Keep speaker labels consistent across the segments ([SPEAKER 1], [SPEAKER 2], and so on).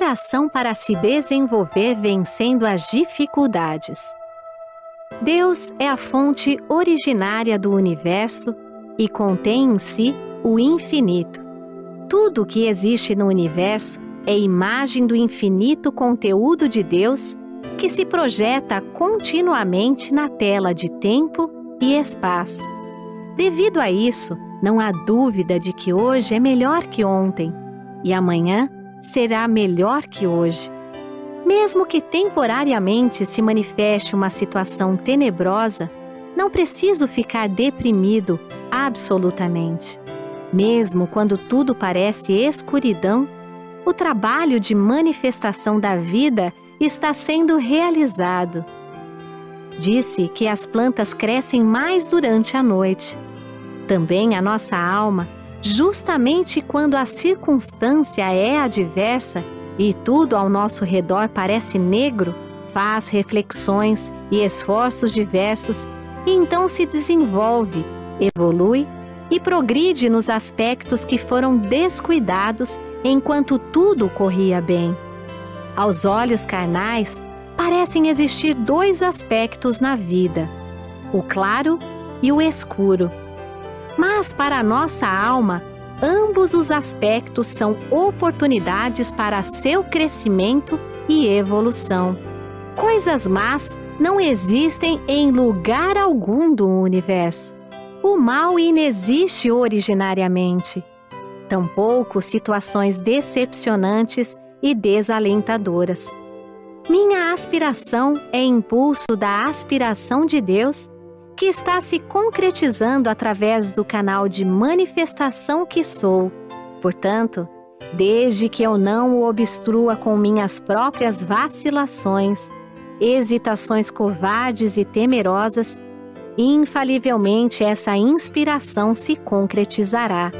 [SPEAKER 1] coração para se desenvolver vencendo as dificuldades. Deus é a fonte originária do universo e contém em si o infinito. Tudo o que existe no universo é imagem do infinito conteúdo de Deus que se projeta continuamente na tela de tempo e espaço. Devido a isso, não há dúvida de que hoje é melhor que ontem e amanhã será melhor que hoje. Mesmo que temporariamente se manifeste uma situação tenebrosa, não preciso ficar deprimido absolutamente. Mesmo quando tudo parece escuridão, o trabalho de manifestação da vida está sendo realizado. Disse que as plantas crescem mais durante a noite. Também a nossa alma justamente quando a circunstância é adversa e tudo ao nosso redor parece negro, faz reflexões e esforços diversos e então se desenvolve, evolui e progride nos aspectos que foram descuidados enquanto tudo corria bem. Aos olhos carnais, parecem existir dois aspectos na vida: o claro e o escuro mas para a nossa alma, ambos os aspectos são oportunidades para seu crescimento e evolução. Coisas más não existem em lugar algum do universo. O mal inexiste originariamente. Tampouco situações decepcionantes e desalentadoras. Minha aspiração é impulso da aspiração de Deus que está se concretizando através do canal de manifestação que sou. Portanto, desde que eu não o obstrua com minhas próprias vacilações, hesitações covardes e temerosas, infalivelmente essa inspiração se concretizará.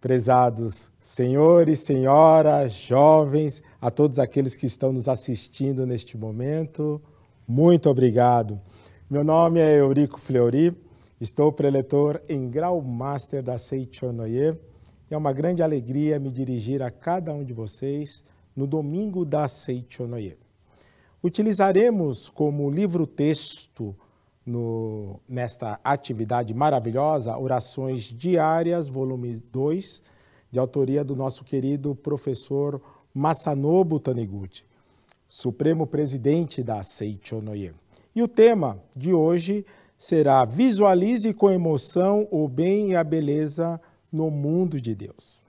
[SPEAKER 2] Prezados, Senhores, senhoras, jovens, a todos aqueles que estão nos assistindo neste momento, muito obrigado. Meu nome é Eurico Fleury, estou preletor em grau master da Seichonoye e é uma grande alegria me dirigir a cada um de vocês no domingo da Seichonoye. Utilizaremos como livro-texto no, nesta atividade maravilhosa, Orações Diárias, volume 2, de autoria do nosso querido professor Masanobu Taniguchi, Supremo Presidente da Seichonoye. E o tema de hoje será Visualize com emoção o bem e a beleza no mundo de Deus.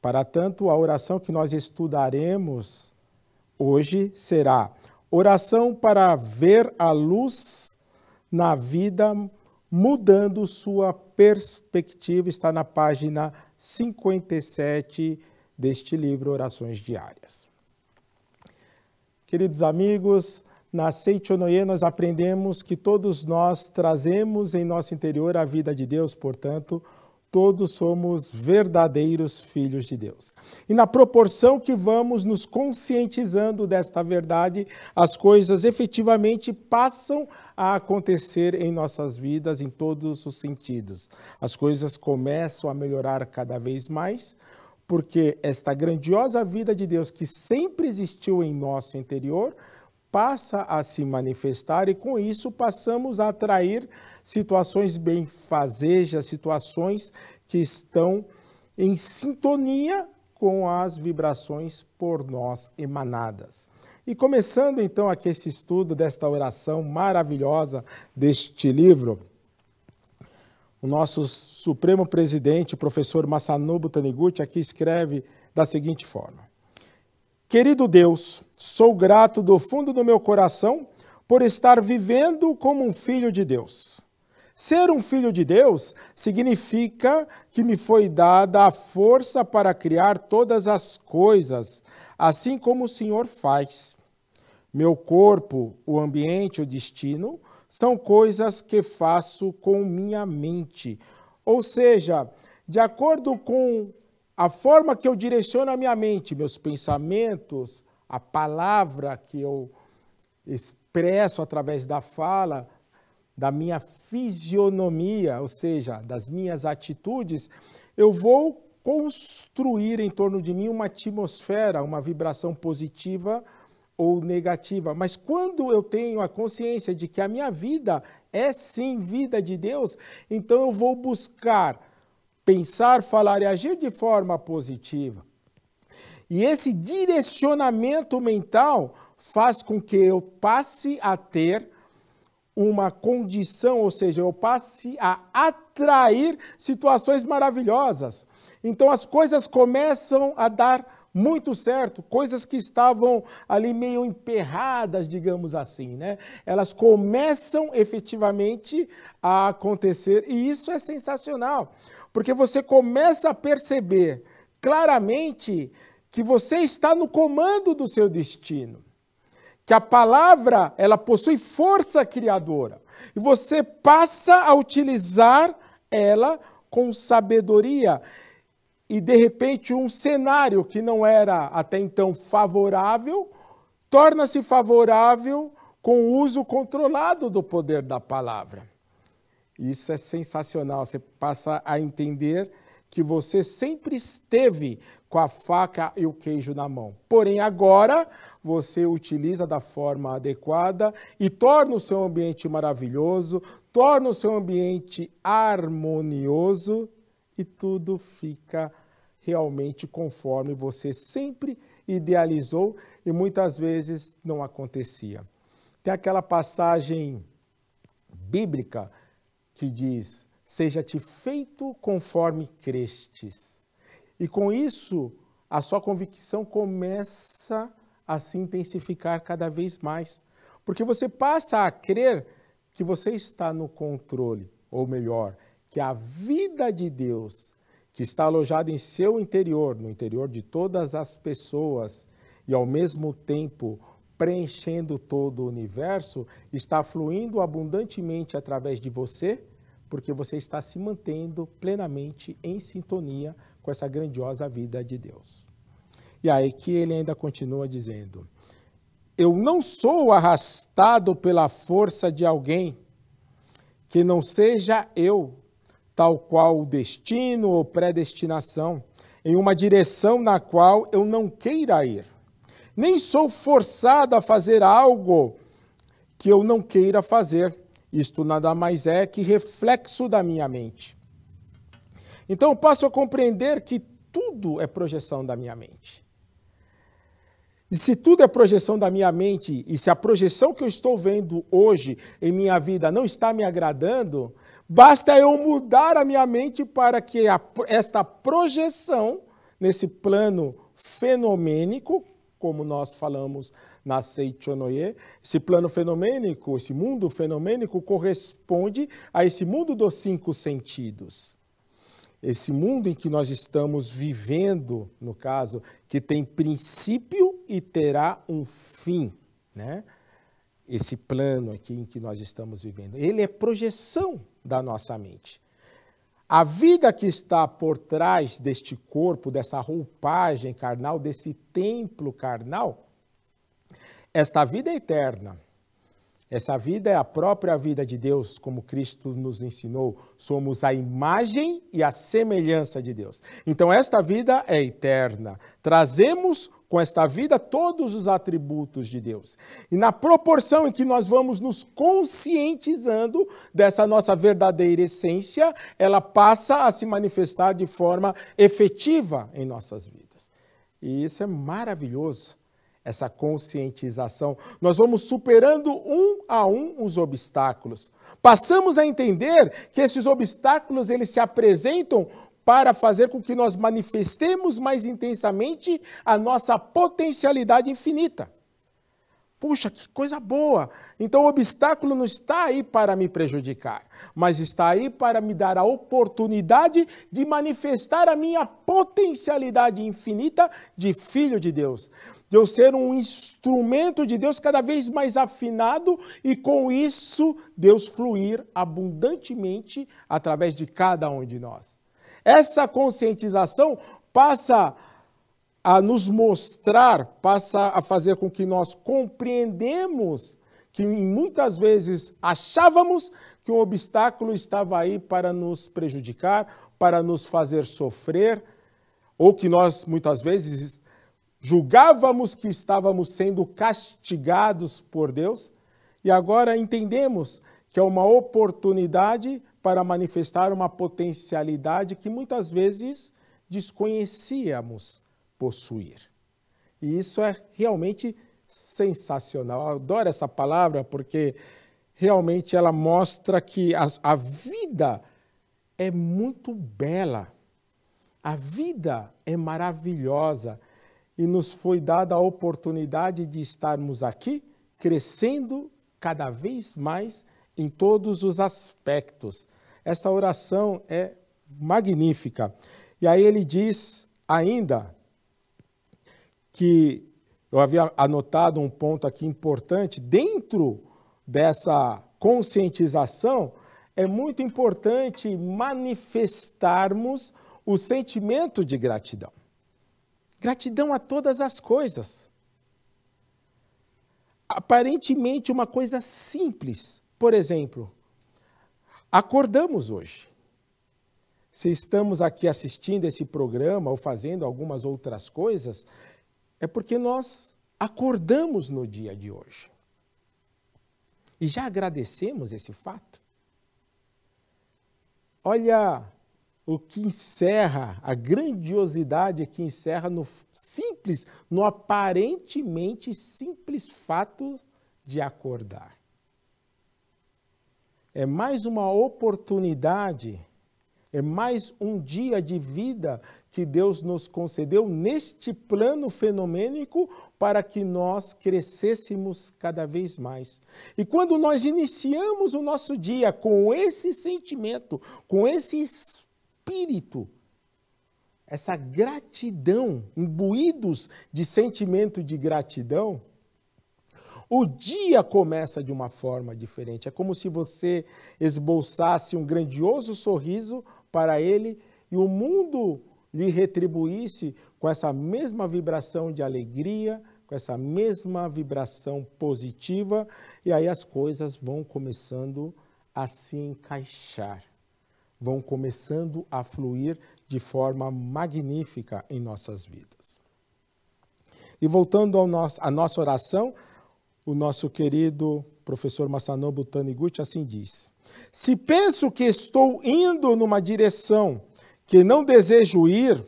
[SPEAKER 2] Para tanto, a oração que nós estudaremos hoje será oração para ver a luz na vida mudando sua perspectiva está na página 57 deste livro Orações Diárias. Queridos amigos, na Seichonoye nós aprendemos que todos nós trazemos em nosso interior a vida de Deus, portanto, todos somos verdadeiros filhos de Deus. E na proporção que vamos nos conscientizando desta verdade, as coisas efetivamente passam a acontecer em nossas vidas em todos os sentidos. As coisas começam a melhorar cada vez mais, porque esta grandiosa vida de Deus que sempre existiu em nosso interior passa a se manifestar e com isso passamos a atrair situações bem fazejas, situações que estão em sintonia com as vibrações por nós emanadas. E começando então aqui esse estudo desta oração maravilhosa deste livro, o nosso Supremo Presidente, professor Masanobu Taniguchi, aqui escreve da seguinte forma: Querido Deus, sou grato do fundo do meu coração por estar vivendo como um filho de Deus. Ser um filho de Deus significa que me foi dada a força para criar todas as coisas, assim como o Senhor faz. Meu corpo, o ambiente, o destino são coisas que faço com minha mente. Ou seja, de acordo com a forma que eu direciono a minha mente, meus pensamentos, a palavra que eu expresso através da fala, da minha fisionomia, ou seja, das minhas atitudes, eu vou construir em torno de mim uma atmosfera, uma vibração positiva ou negativa. Mas quando eu tenho a consciência de que a minha vida é sim vida de Deus, então eu vou buscar pensar, falar e agir de forma positiva. E esse direcionamento mental faz com que eu passe a ter uma condição, ou seja, eu passe a atrair situações maravilhosas. Então as coisas começam a dar muito certo, coisas que estavam ali meio emperradas, digamos assim, né? Elas começam efetivamente a acontecer e isso é sensacional, porque você começa a perceber claramente que você está no comando do seu destino que a palavra, ela possui força criadora. E você passa a utilizar ela com sabedoria. E de repente um cenário que não era até então favorável torna-se favorável com o uso controlado do poder da palavra. Isso é sensacional, você passa a entender que você sempre esteve com a faca e o queijo na mão. Porém, agora você utiliza da forma adequada e torna o seu ambiente maravilhoso, torna o seu ambiente harmonioso e tudo fica realmente conforme você sempre idealizou e muitas vezes não acontecia. Tem aquela passagem bíblica que diz: Seja-te feito conforme crestes. E com isso, a sua convicção começa a se intensificar cada vez mais, porque você passa a crer que você está no controle, ou melhor, que a vida de Deus, que está alojada em seu interior, no interior de todas as pessoas, e ao mesmo tempo preenchendo todo o universo, está fluindo abundantemente através de você porque você está se mantendo plenamente em sintonia com essa grandiosa vida de Deus. E aí que ele ainda continua dizendo: Eu não sou arrastado pela força de alguém que não seja eu, tal qual o destino ou predestinação, em uma direção na qual eu não queira ir. Nem sou forçado a fazer algo que eu não queira fazer isto nada mais é que reflexo da minha mente. Então eu passo a compreender que tudo é projeção da minha mente. E se tudo é projeção da minha mente, e se a projeção que eu estou vendo hoje em minha vida não está me agradando, basta eu mudar a minha mente para que a, esta projeção, nesse plano fenomênico, como nós falamos na Seichonoye. Esse plano fenomênico, esse mundo fenomênico corresponde a esse mundo dos cinco sentidos. Esse mundo em que nós estamos vivendo, no caso, que tem princípio e terá um fim, né? Esse plano aqui em que nós estamos vivendo, ele é projeção da nossa mente. A vida que está por trás deste corpo, dessa roupagem carnal, desse templo carnal, esta vida é eterna. Essa vida é a própria vida de Deus, como Cristo nos ensinou. Somos a imagem e a semelhança de Deus. Então, esta vida é eterna. Trazemos com esta vida todos os atributos de Deus. E na proporção em que nós vamos nos conscientizando dessa nossa verdadeira essência, ela passa a se manifestar de forma efetiva em nossas vidas. E isso é maravilhoso, essa conscientização. Nós vamos superando um a um os obstáculos. Passamos a entender que esses obstáculos eles se apresentam para fazer com que nós manifestemos mais intensamente a nossa potencialidade infinita. Puxa, que coisa boa! Então o obstáculo não está aí para me prejudicar, mas está aí para me dar a oportunidade de manifestar a minha potencialidade infinita de filho de Deus. De eu ser um instrumento de Deus cada vez mais afinado e com isso Deus fluir abundantemente através de cada um de nós. Essa conscientização passa a nos mostrar, passa a fazer com que nós compreendemos que muitas vezes achávamos que um obstáculo estava aí para nos prejudicar, para nos fazer sofrer, ou que nós muitas vezes julgávamos que estávamos sendo castigados por Deus, e agora entendemos que é uma oportunidade para manifestar uma potencialidade que muitas vezes desconhecíamos possuir. E isso é realmente sensacional. Eu adoro essa palavra porque realmente ela mostra que a, a vida é muito bela. A vida é maravilhosa e nos foi dada a oportunidade de estarmos aqui crescendo cada vez mais em todos os aspectos. Esta oração é magnífica. E aí ele diz ainda que eu havia anotado um ponto aqui importante dentro dessa conscientização é muito importante manifestarmos o sentimento de gratidão. Gratidão a todas as coisas. Aparentemente uma coisa simples, por exemplo, acordamos hoje. Se estamos aqui assistindo esse programa ou fazendo algumas outras coisas, é porque nós acordamos no dia de hoje. E já agradecemos esse fato. Olha o que encerra, a grandiosidade que encerra no simples, no aparentemente simples fato de acordar é mais uma oportunidade, é mais um dia de vida que Deus nos concedeu neste plano fenomênico para que nós crescêssemos cada vez mais. E quando nós iniciamos o nosso dia com esse sentimento, com esse espírito, essa gratidão, imbuídos de sentimento de gratidão, o dia começa de uma forma diferente. É como se você esboçasse um grandioso sorriso para ele e o mundo lhe retribuísse com essa mesma vibração de alegria, com essa mesma vibração positiva, e aí as coisas vão começando a se encaixar, vão começando a fluir de forma magnífica em nossas vidas. E voltando à nossa oração, o nosso querido professor Masanobu Taniguchi assim diz: Se penso que estou indo numa direção que não desejo ir,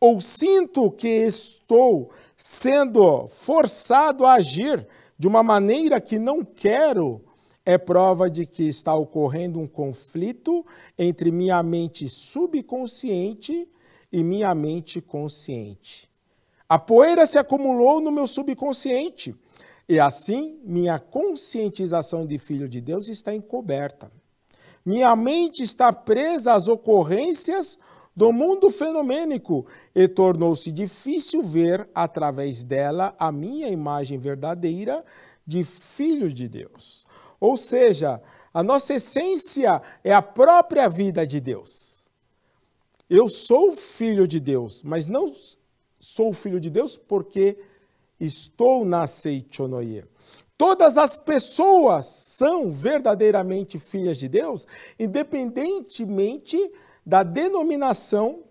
[SPEAKER 2] ou sinto que estou sendo forçado a agir de uma maneira que não quero, é prova de que está ocorrendo um conflito entre minha mente subconsciente e minha mente consciente. A poeira se acumulou no meu subconsciente e assim, minha conscientização de filho de Deus está encoberta. Minha mente está presa às ocorrências do mundo fenomênico e tornou-se difícil ver através dela a minha imagem verdadeira de filho de Deus. Ou seja, a nossa essência é a própria vida de Deus. Eu sou filho de Deus, mas não sou filho de Deus porque Estou na Seichonoye. Todas as pessoas são verdadeiramente filhas de Deus, independentemente da denominação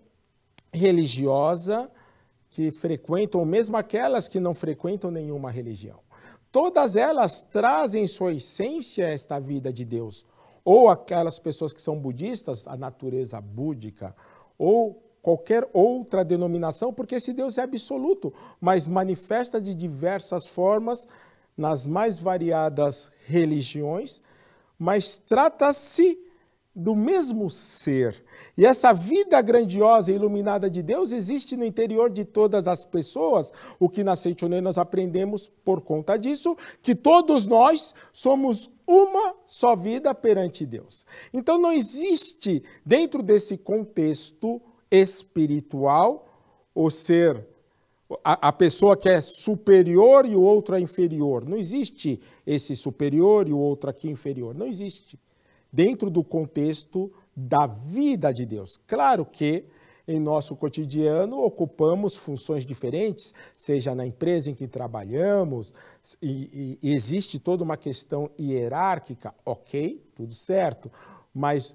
[SPEAKER 2] religiosa que frequentam, ou mesmo aquelas que não frequentam nenhuma religião. Todas elas trazem em sua essência esta vida de Deus. Ou aquelas pessoas que são budistas, a natureza búdica, ou qualquer outra denominação, porque esse Deus é absoluto, mas manifesta de diversas formas nas mais variadas religiões, mas trata-se do mesmo ser. E essa vida grandiosa e iluminada de Deus existe no interior de todas as pessoas. O que na Seitonê nós aprendemos por conta disso, que todos nós somos uma só vida perante Deus. Então não existe dentro desse contexto espiritual, ou ser a, a, pessoa que é superior e o outro é inferior. Não existe esse superior e o outro aqui inferior. Não existe. Dentro do contexto da vida de Deus. Claro que em nosso cotidiano ocupamos funções diferentes, seja na empresa em que trabalhamos, e, e existe toda uma questão hierárquica, ok, tudo certo, mas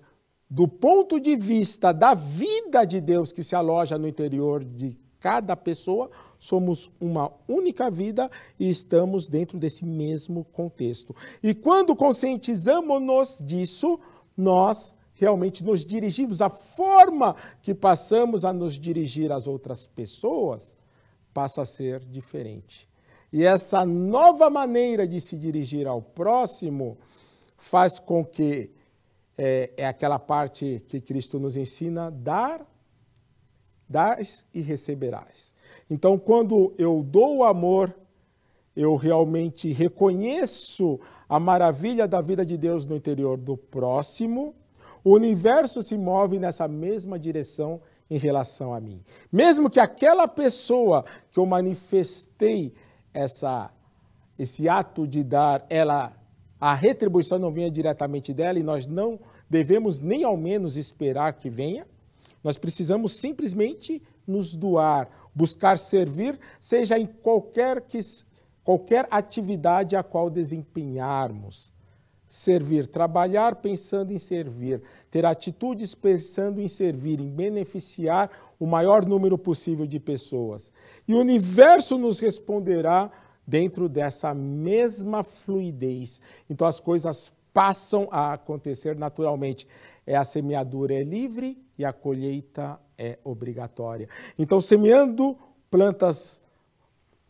[SPEAKER 2] do ponto de vista da vida de Deus que se aloja no interior de cada pessoa, somos uma única vida e estamos dentro desse mesmo contexto. E quando conscientizamos-nos disso, nós realmente nos dirigimos, a forma que passamos a nos dirigir às outras pessoas passa a ser diferente. E essa nova maneira de se dirigir ao próximo faz com que é, é aquela parte que Cristo nos ensina: dar, dás e receberás. Então, quando eu dou o amor, eu realmente reconheço a maravilha da vida de Deus no interior do próximo, o universo se move nessa mesma direção em relação a mim. Mesmo que aquela pessoa que eu manifestei essa, esse ato de dar, ela a retribuição não vem diretamente dela e nós não devemos nem ao menos esperar que venha. Nós precisamos simplesmente nos doar, buscar servir, seja em qualquer, que, qualquer atividade a qual desempenharmos. Servir, trabalhar pensando em servir, ter atitudes pensando em servir, em beneficiar o maior número possível de pessoas. E o universo nos responderá dentro dessa mesma fluidez. Então as coisas passam a acontecer naturalmente. É a semeadura é livre e a colheita é obrigatória. Então semeando plantas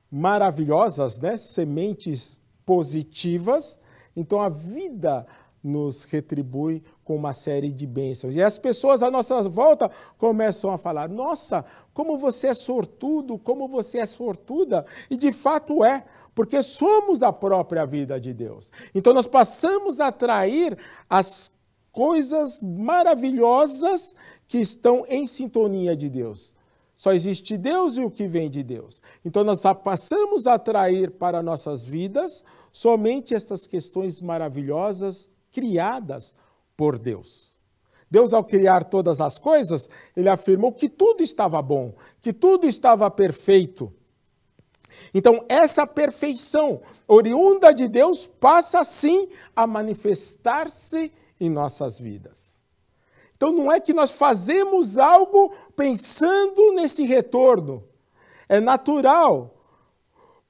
[SPEAKER 2] maravilhosas, né? sementes positivas, então a vida nos retribui com uma série de bênçãos. E as pessoas à nossa volta começam a falar: Nossa, como você é sortudo, como você é sortuda. E de fato é, porque somos a própria vida de Deus. Então nós passamos a atrair as coisas maravilhosas que estão em sintonia de Deus. Só existe Deus e o que vem de Deus. Então nós passamos a atrair para nossas vidas somente estas questões maravilhosas criadas por Deus. Deus, ao criar todas as coisas, ele afirmou que tudo estava bom, que tudo estava perfeito. Então, essa perfeição oriunda de Deus passa sim a manifestar-se em nossas vidas. Então, não é que nós fazemos algo pensando nesse retorno. É natural,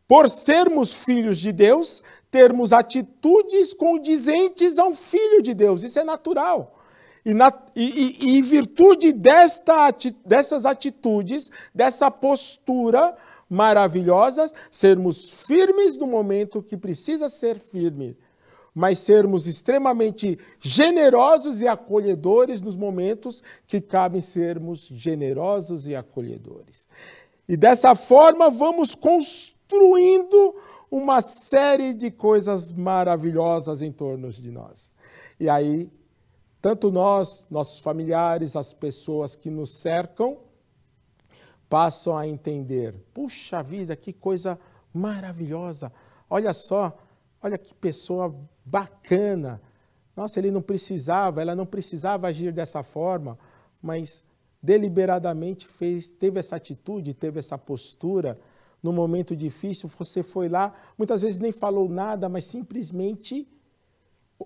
[SPEAKER 2] por sermos filhos de Deus, termos atitudes condizentes ao Filho de Deus. Isso é natural. E, na, e, e, em virtude desta, dessas atitudes, dessa postura maravilhosa, sermos firmes no momento que precisa ser firme, mas sermos extremamente generosos e acolhedores nos momentos que cabem sermos generosos e acolhedores. E dessa forma vamos construindo uma série de coisas maravilhosas em torno de nós. E aí, tanto nós, nossos familiares, as pessoas que nos cercam, passam a entender: puxa vida, que coisa maravilhosa! Olha só, olha que pessoa bacana! Nossa, ele não precisava, ela não precisava agir dessa forma, mas deliberadamente fez, teve essa atitude, teve essa postura no momento difícil, você foi lá, muitas vezes nem falou nada, mas simplesmente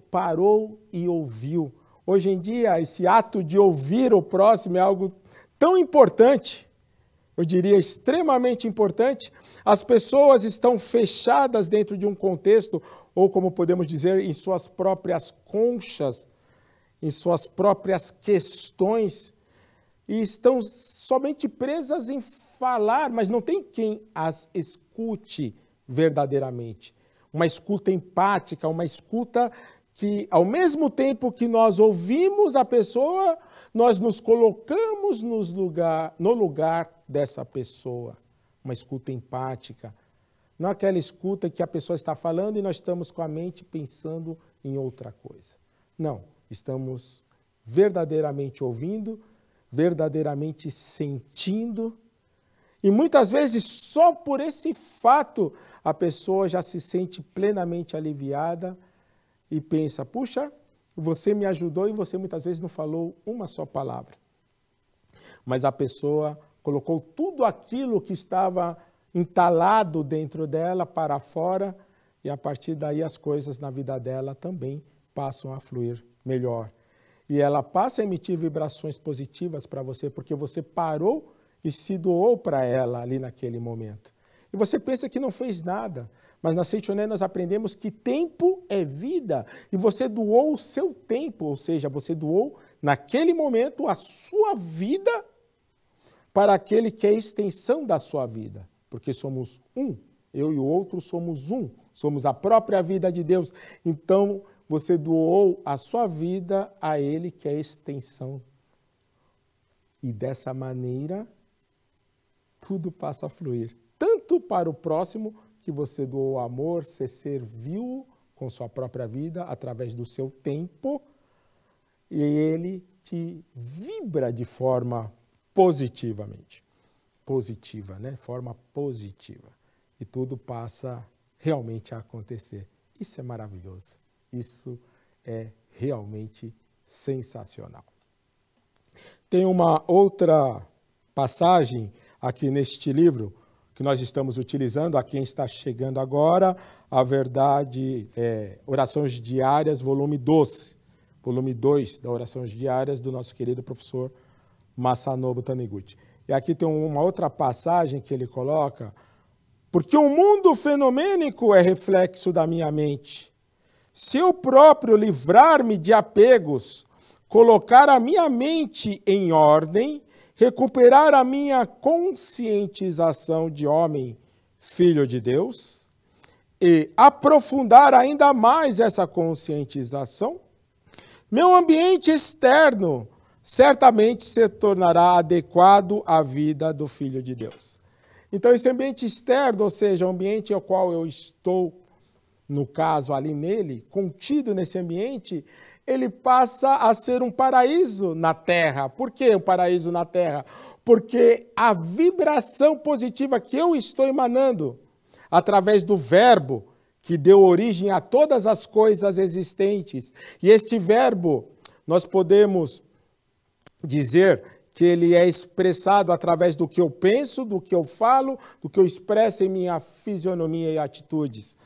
[SPEAKER 2] parou e ouviu. Hoje em dia, esse ato de ouvir o próximo é algo tão importante, eu diria extremamente importante. As pessoas estão fechadas dentro de um contexto, ou como podemos dizer, em suas próprias conchas, em suas próprias questões e estão somente presas em falar, mas não tem quem as escute verdadeiramente. Uma escuta empática, uma escuta que, ao mesmo tempo que nós ouvimos a pessoa, nós nos colocamos nos lugar, no lugar dessa pessoa. Uma escuta empática. Não é aquela escuta que a pessoa está falando e nós estamos com a mente pensando em outra coisa. Não, estamos verdadeiramente ouvindo verdadeiramente sentindo. E muitas vezes, só por esse fato, a pessoa já se sente plenamente aliviada e pensa: puxa, você me ajudou e você muitas vezes não falou uma só palavra. Mas a pessoa colocou tudo aquilo que estava entalado dentro dela para fora e a partir daí as coisas na vida dela também passam a fluir melhor e ela passa a emitir vibrações positivas para você, porque você parou e se doou para ela ali naquele momento. E você pensa que não fez nada, mas na Seichoné nós aprendemos que tempo é vida, e você doou o seu tempo, ou seja, você doou naquele momento a sua vida para aquele que é a extensão da sua vida, porque somos um, eu e o outro somos um, somos a própria vida de Deus. Então, você doou a sua vida a Ele, que é extensão. E dessa maneira, tudo passa a fluir. Tanto para o próximo, que você doou amor, você serviu com sua própria vida, através do seu tempo, e Ele te vibra de forma positivamente. Positiva, né? Forma positiva. E tudo passa realmente a acontecer. Isso é maravilhoso. Isso é realmente sensacional. Tem uma outra passagem aqui neste livro que nós estamos utilizando, a quem está chegando agora, a verdade, é, Orações Diárias, volume 12, volume 2 da Orações Diárias do nosso querido professor Masanobu Taniguchi. E aqui tem uma outra passagem que ele coloca, porque o mundo fenomênico é reflexo da minha mente. Se eu próprio livrar-me de apegos, colocar a minha mente em ordem, recuperar a minha conscientização de homem, filho de Deus, e aprofundar ainda mais essa conscientização, meu ambiente externo certamente se tornará adequado à vida do filho de Deus. Então, esse ambiente externo, ou seja, o ambiente ao qual eu estou no caso ali nele, contido nesse ambiente, ele passa a ser um paraíso na Terra. Por que um paraíso na Terra? Porque a vibração positiva que eu estou emanando através do Verbo que deu origem a todas as coisas existentes. E este Verbo, nós podemos dizer que ele é expressado através do que eu penso, do que eu falo, do que eu expresso em minha fisionomia e atitudes.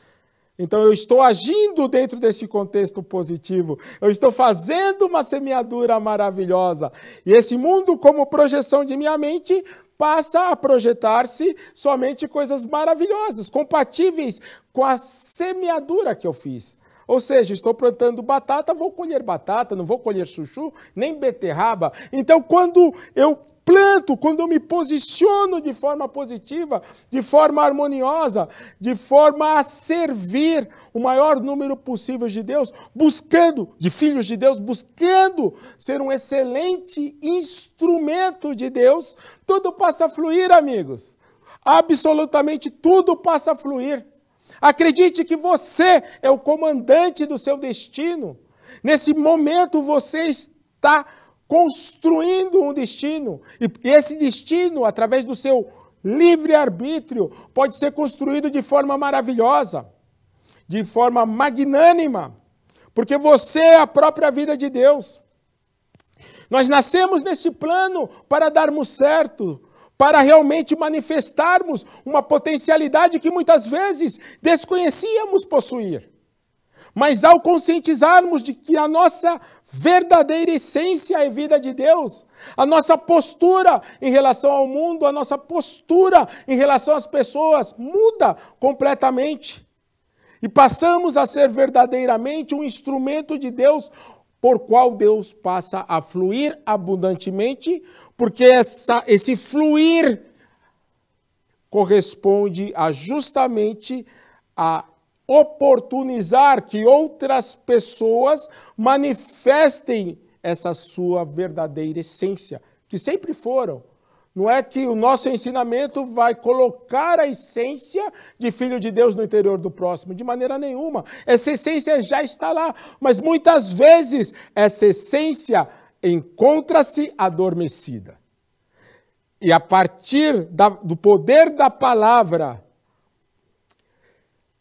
[SPEAKER 2] Então eu estou agindo dentro desse contexto positivo, eu estou fazendo uma semeadura maravilhosa. E esse mundo, como projeção de minha mente, passa a projetar-se somente coisas maravilhosas, compatíveis com a semeadura que eu fiz. Ou seja, estou plantando batata, vou colher batata, não vou colher chuchu, nem beterraba. Então, quando eu planto, quando eu me posiciono de forma positiva, de forma harmoniosa, de forma a servir o maior número possível de Deus, buscando, de filhos de Deus, buscando ser um excelente instrumento de Deus, tudo passa a fluir, amigos. Absolutamente tudo passa a fluir. Acredite que você é o comandante do seu destino. Nesse momento você está construindo um destino. E esse destino, através do seu livre-arbítrio, pode ser construído de forma maravilhosa, de forma magnânima, porque você é a própria vida de Deus. Nós nascemos nesse plano para darmos certo, para realmente manifestarmos uma potencialidade que muitas vezes desconhecíamos possuir. Mas ao conscientizarmos de que a nossa verdadeira essência é vida de Deus, a nossa postura em relação ao mundo, a nossa postura em relação às pessoas muda completamente. E passamos a ser verdadeiramente um instrumento de Deus, por qual Deus passa a fluir abundantemente, porque essa, esse fluir corresponde a justamente a oportunizar que outras pessoas manifestem essa sua verdadeira essência, que sempre foram. Não é que o nosso ensinamento vai colocar a essência de filho de Deus no interior do próximo, de maneira nenhuma. Essa essência já está lá, mas muitas vezes essa essência encontra-se adormecida. E a partir da, do poder da palavra,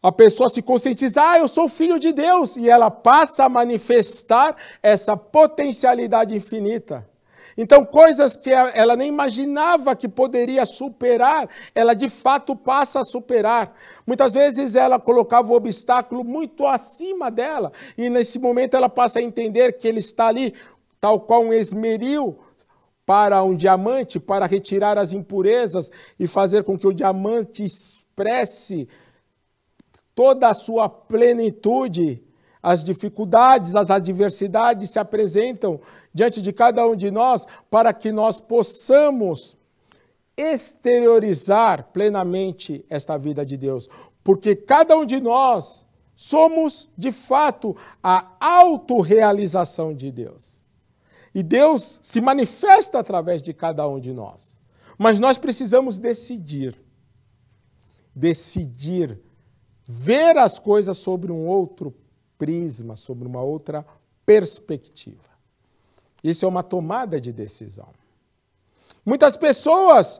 [SPEAKER 2] a pessoa se conscientiza, ah, eu sou filho de Deus, e ela passa a manifestar essa potencialidade infinita. Então, coisas que ela nem imaginava que poderia superar, ela de fato passa a superar. Muitas vezes ela colocava o obstáculo muito acima dela, e nesse momento ela passa a entender que ele está ali, tal qual um esmeril para um diamante, para retirar as impurezas e fazer com que o diamante expresse toda a sua plenitude. As dificuldades, as adversidades se apresentam diante de cada um de nós para que nós possamos exteriorizar plenamente esta vida de Deus. Porque cada um de nós somos, de fato, a autorrealização de Deus. E Deus se manifesta através de cada um de nós. Mas nós precisamos decidir. Decidir ver as coisas sobre um outro prisma, sobre uma outra perspectiva. Isso é uma tomada de decisão. Muitas pessoas,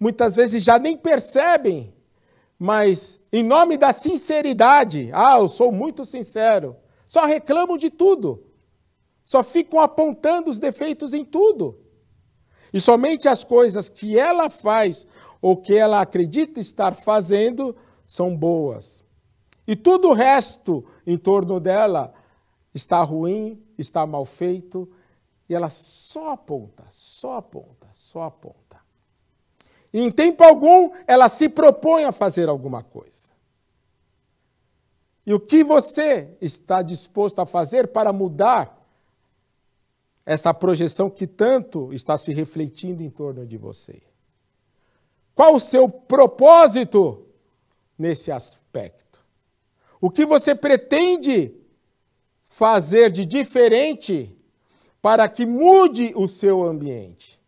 [SPEAKER 2] muitas vezes, já nem percebem, mas em nome da sinceridade, ah, eu sou muito sincero, só reclamam de tudo, só ficam apontando os defeitos em tudo. E somente as coisas que ela faz ou que ela acredita estar fazendo são boas. E tudo o resto em torno dela está ruim, está mal feito, e ela só aponta, só aponta, só aponta. E em tempo algum ela se propõe a fazer alguma coisa. E o que você está disposto a fazer para mudar essa projeção que tanto está se refletindo em torno de você? Qual o seu propósito nesse aspecto. O que você pretende fazer de diferente para que mude o seu ambiente?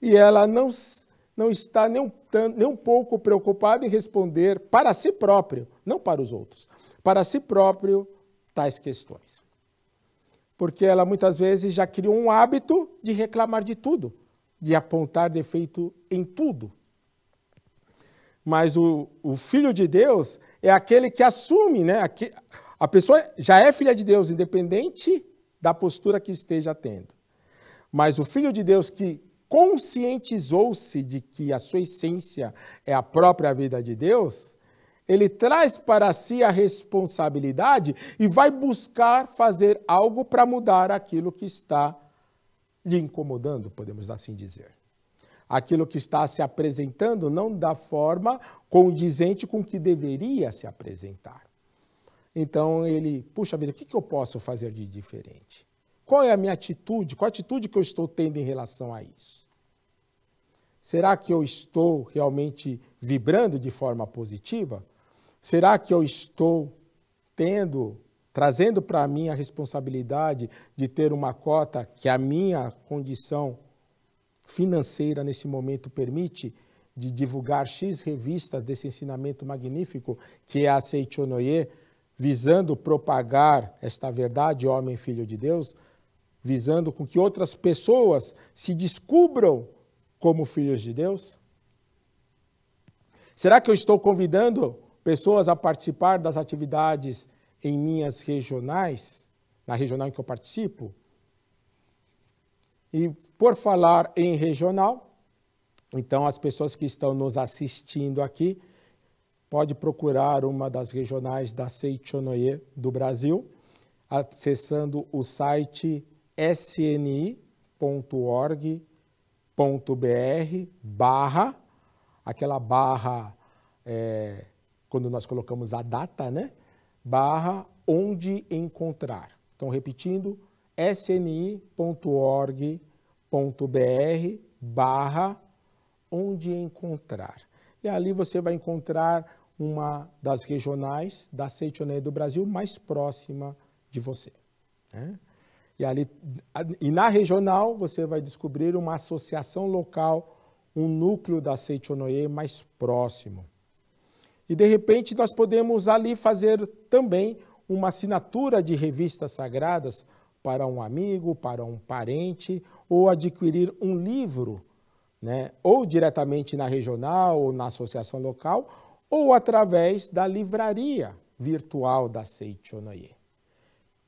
[SPEAKER 2] E ela não, não está nem um, nem um pouco preocupada em responder para si próprio, não para os outros, para si próprio tais questões. Porque ela muitas vezes já criou um hábito de reclamar de tudo, de apontar defeito em tudo. Mas o, o filho de Deus é aquele que assume, né? Aqui, a pessoa já é filha de Deus, independente da postura que esteja tendo. Mas o filho de Deus que conscientizou-se de que a sua essência é a própria vida de Deus, ele traz para si a responsabilidade e vai buscar fazer algo para mudar aquilo que está lhe incomodando, podemos assim dizer aquilo que está se apresentando não da forma condizente com que deveria se apresentar. Então ele, puxa vida, o que, eu posso fazer de diferente? Qual é a minha atitude? Qual a atitude que eu estou tendo em relação a isso? Será que eu estou realmente vibrando de forma positiva? Será que eu estou tendo, trazendo para mim a responsabilidade de ter uma cota que é a minha condição financeira nesse momento permite de divulgar X revistas desse ensinamento magnífico que é a Seichonoye, visando propagar esta verdade, homem filho de Deus, visando com que outras pessoas se descubram como filhos de Deus? Será que eu estou convidando pessoas a participar das atividades em minhas regionais, na regional em que eu participo? E por falar em regional, então as pessoas que estão nos assistindo aqui pode procurar uma das regionais da Seichonoye do Brasil, acessando o site sni.org.br barra, aquela barra é, quando nós colocamos a data, né? Barra onde encontrar. Então, repetindo, sni.org.br barra onde encontrar. E ali você vai encontrar uma das regionais da Seitonei do Brasil mais próxima de você. Né? E, ali, e na regional você vai descobrir uma associação local, um núcleo da Seichonoye mais próximo. E de repente nós podemos ali fazer também uma assinatura de revistas sagradas para um amigo, para um parente, ou adquirir um livro, né, ou diretamente na regional ou na associação local, ou através da livraria virtual da Seichonoye,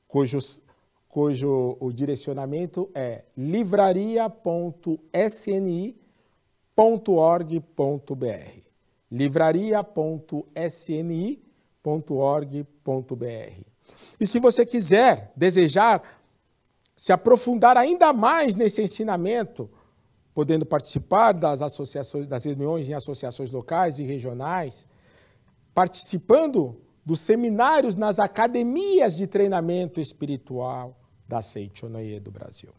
[SPEAKER 2] cujos, cujo o direcionamento é livraria.sni.org.br. livraria.sni.org.br. E se você quiser, desejar se aprofundar ainda mais nesse ensinamento, podendo participar das associações, das reuniões em associações locais e regionais, participando dos seminários nas academias de treinamento espiritual da Seichonoye do Brasil.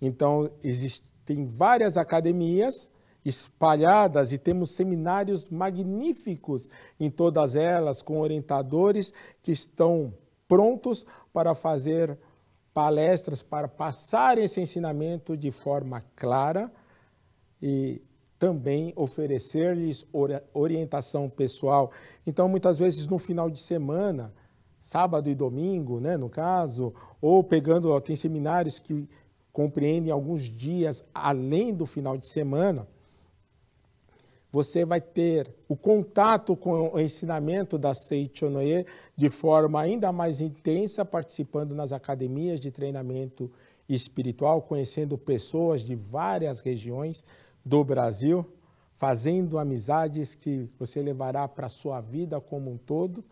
[SPEAKER 2] Então, existem várias academias espalhadas e temos seminários magníficos em todas elas, com orientadores que estão prontos para fazer palestras para passar esse ensinamento de forma clara e também oferecer-lhes orientação pessoal. Então, muitas vezes no final de semana, sábado e domingo, né, no caso, ou pegando, ó, tem seminários que compreendem alguns dias além do final de semana você vai ter o contato com o ensinamento da Seichonoye de forma ainda mais intensa, participando nas academias de treinamento espiritual, conhecendo pessoas de várias regiões do Brasil, fazendo amizades que você levará para a sua vida como um todo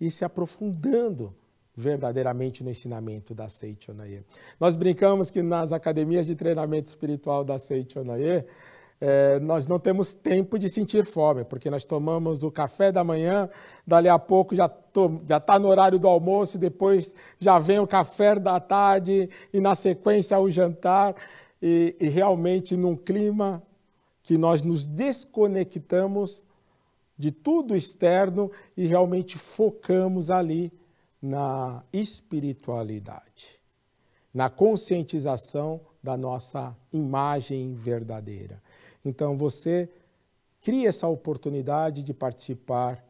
[SPEAKER 2] e se aprofundando verdadeiramente no ensinamento da Seichonoye. Nós brincamos que nas academias de treinamento espiritual da Seichonoye, é, nós não temos tempo de sentir fome, porque nós tomamos o café da manhã, dali a pouco já está no horário do almoço, depois já vem o café da tarde e, na sequência, o jantar. E, e realmente, num clima que nós nos desconectamos de tudo externo e realmente focamos ali na espiritualidade, na conscientização da nossa imagem verdadeira. Então você cria essa oportunidade de participar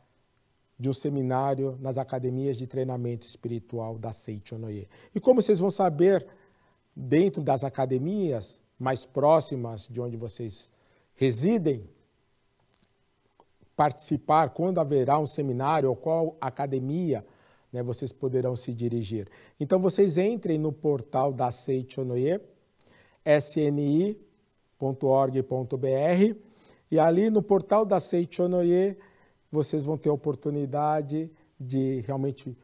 [SPEAKER 2] de um seminário nas academias de treinamento espiritual da Seichonoye. E como vocês vão saber, dentro das academias mais próximas de onde vocês residem, participar quando haverá um seminário ou qual academia né, vocês poderão se dirigir. Então vocês entrem no portal da Seichonoye, sni www.seichonoye.org.br e ali no portal da Seichonoye vocês vão ter a oportunidade de realmente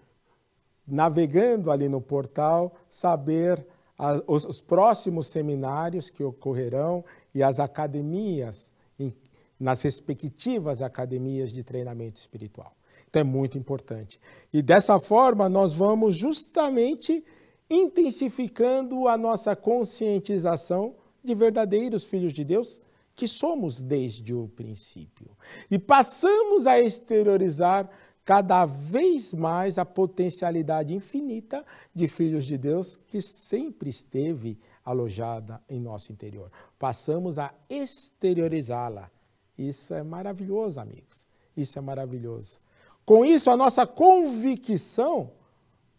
[SPEAKER 2] navegando ali no portal saber a, os, os, próximos seminários que ocorrerão e as academias em, nas respectivas academias de treinamento espiritual. Então é muito importante. E dessa forma nós vamos justamente intensificando a nossa conscientização de verdadeiros filhos de Deus que somos desde o princípio. E passamos a exteriorizar cada vez mais a potencialidade infinita de filhos de Deus que sempre esteve alojada em nosso interior. Passamos a exteriorizá-la. Isso é maravilhoso, amigos. Isso é maravilhoso. Com isso, a nossa convicção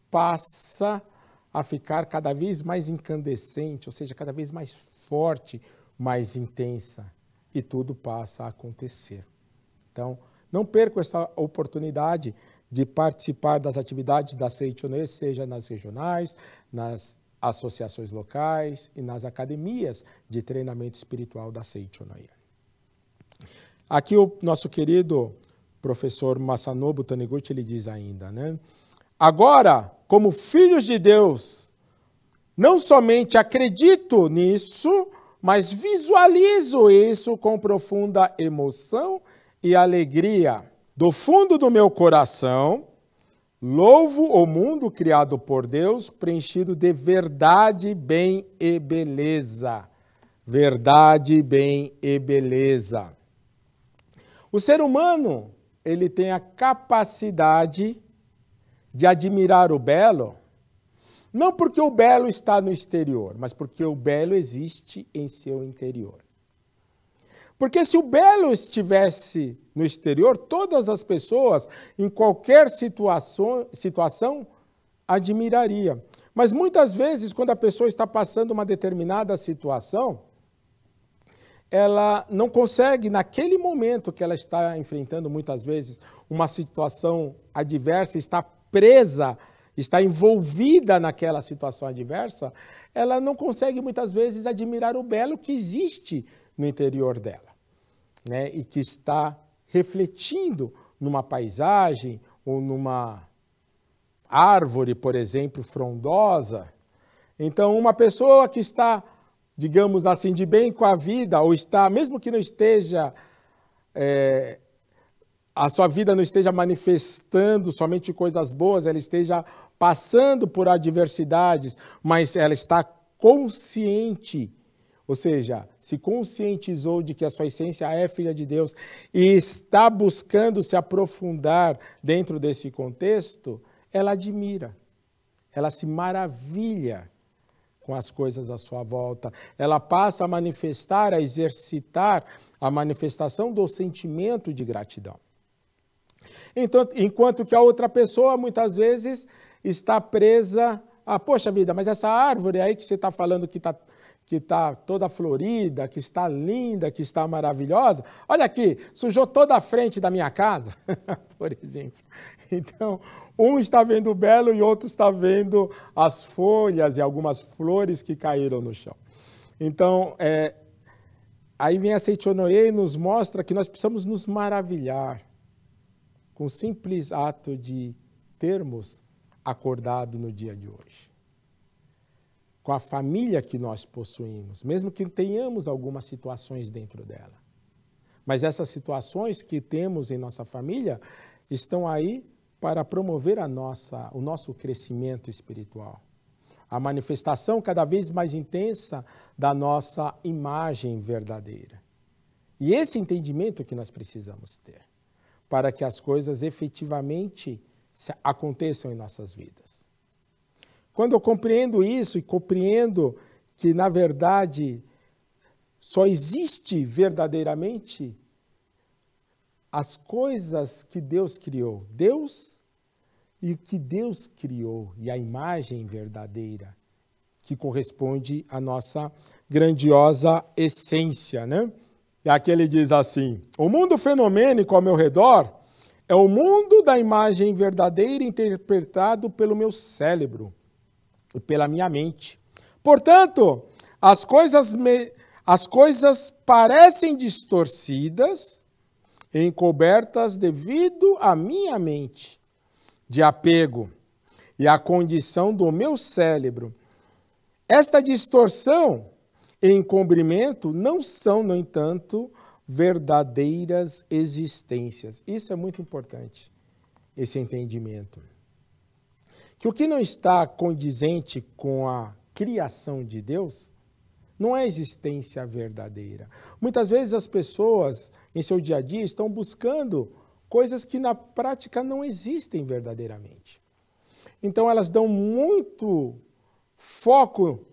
[SPEAKER 2] passa a ficar cada vez mais incandescente, ou seja, cada vez mais forte, mais intensa e tudo passa a acontecer. Então, não percam essa oportunidade de participar das atividades da Seitonê, seja nas regionais, nas associações locais e nas academias de treinamento espiritual da Seitonê. Aqui o nosso querido professor Masanobu Taniguchi ele diz ainda, né? Agora, como filhos de Deus, não somente acredito nisso, mas visualizo isso com profunda emoção e alegria. Do fundo do meu coração, louvo o mundo criado por Deus, preenchido de verdade, bem e beleza. Verdade, bem e beleza. O ser humano, ele tem a capacidade de admirar o belo não porque o belo está no exterior, mas porque o belo existe em seu interior. Porque se o belo estivesse no exterior, todas as pessoas, em qualquer situação, situação admiraria. Mas muitas vezes, quando a pessoa está passando uma determinada situação, ela não consegue, naquele momento que ela está enfrentando, muitas vezes, uma situação adversa, está presa está envolvida naquela situação adversa, ela não consegue muitas vezes admirar o belo que existe no interior dela, né? E que está refletindo numa paisagem ou numa árvore, por exemplo, frondosa. Então, uma pessoa que está, digamos assim, de bem com a vida ou está, mesmo que não esteja é, a sua vida não esteja manifestando somente coisas boas, ela esteja passando por adversidades, mas ela está consciente, ou seja, se conscientizou de que a sua essência é filha de Deus e está buscando se aprofundar dentro desse contexto, ela admira, ela se maravilha com as coisas à sua volta. Ela passa a manifestar, a exercitar a manifestação do sentimento de gratidão. Então, enquanto que a outra pessoa muitas vezes está presa a, poxa vida, mas essa árvore aí que você está falando que está que está toda florida, que está linda, que está maravilhosa. Olha aqui, sujou toda a frente da minha casa, por exemplo. Então, um está vendo o belo e outro está vendo as folhas e algumas flores que caíram no chão. Então, é, aí vem a e nos mostra que nós precisamos nos maravilhar com o simples ato de termos acordado no dia de hoje. Com a família que nós possuímos, mesmo que tenhamos algumas situações dentro dela. Mas essas situações que temos em nossa família estão aí para promover a nossa, o nosso crescimento espiritual. A manifestação cada vez mais intensa da nossa imagem verdadeira. E esse entendimento que nós precisamos ter para que as coisas efetivamente aconteçam em nossas vidas. Quando eu compreendo isso e compreendo que, na verdade, só existe verdadeiramente as coisas que Deus criou. Deus e o que Deus criou e a imagem verdadeira que corresponde à nossa grandiosa essência, né? E aqui ele diz assim: O mundo fenomênico ao meu redor é o mundo da imagem verdadeira interpretado pelo meu cérebro e pela minha mente. Portanto, as coisas, me, as coisas parecem distorcidas, encobertas devido à minha mente de apego e à condição do meu cérebro. Esta distorção encobrimento não são, no entanto, verdadeiras existências. Isso é muito importante, esse entendimento. Que o que não está condizente com a criação de Deus não é existência verdadeira. Muitas vezes as pessoas, em seu dia a dia, estão buscando coisas que na prática não existem verdadeiramente. Então elas dão muito foco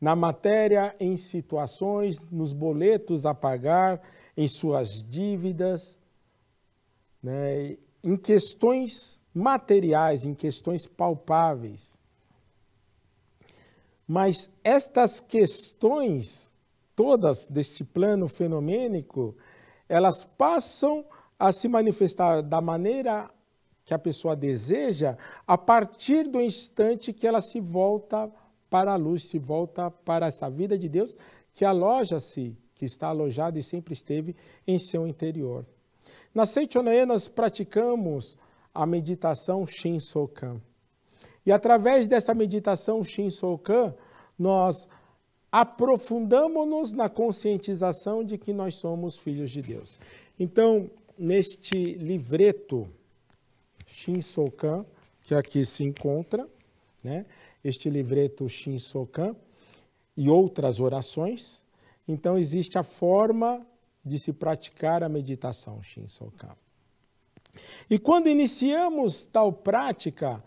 [SPEAKER 2] na matéria, em situações, nos boletos a pagar, em suas dívidas, né? em questões materiais, em questões palpáveis. Mas estas questões, todas deste plano fenomênico, elas passam a se manifestar da maneira que a pessoa deseja a partir do instante que ela se volta para a luz, se volta para essa vida de Deus que aloja-se, que está alojada e sempre esteve em seu interior. Na Seichonoye nós praticamos a meditação Shinsokan. E através dessa meditação Shinsokan, nós aprofundamos-nos na conscientização de que nós somos filhos de Deus. Então, neste livreto Shinsokan, que aqui se encontra, né? este livreto Shin Sokan e outras orações. Então existe a forma de se praticar a meditação Shin Sokan. E quando iniciamos tal prática,